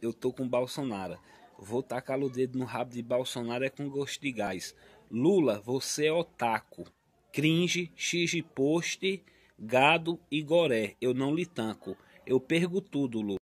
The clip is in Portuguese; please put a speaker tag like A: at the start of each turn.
A: eu tô com Bolsonaro. Vou tacar o dedo no rabo de Bolsonaro é com gosto de gás. Lula, você é otaku. Cringe, xige poste, gado e goré. Eu não lhe tanco. Eu pergo tudo, Lula.